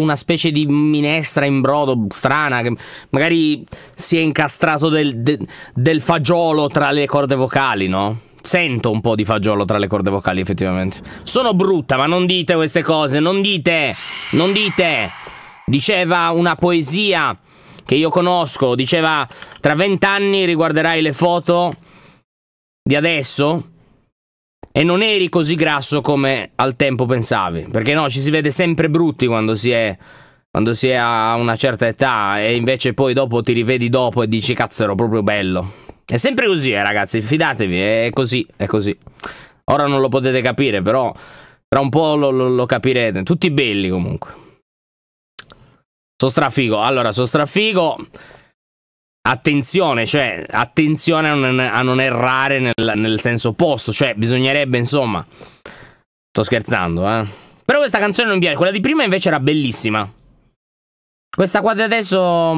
una specie di minestra in brodo strana, che magari si è incastrato del, de, del fagiolo tra le corde vocali, no? Sento un po' di fagiolo tra le corde vocali, effettivamente. Sono brutta, ma non dite queste cose, non dite, non dite. Diceva una poesia che io conosco, diceva tra vent'anni riguarderai le foto di adesso e non eri così grasso come al tempo pensavi. Perché no, ci si vede sempre brutti quando si è quando si è a una certa età e invece poi dopo ti rivedi dopo e dici cazzo ero proprio bello. È sempre così, eh, ragazzi, fidatevi, è così, è così. Ora non lo potete capire, però tra un po' lo, lo, lo capirete. Tutti belli comunque. So strafigo. Allora, so strafigo attenzione, cioè, attenzione a non, a non errare nel, nel, senso opposto, cioè, bisognerebbe, insomma... Sto scherzando, eh. Però questa canzone non piace, quella di prima invece era bellissima. Questa qua di adesso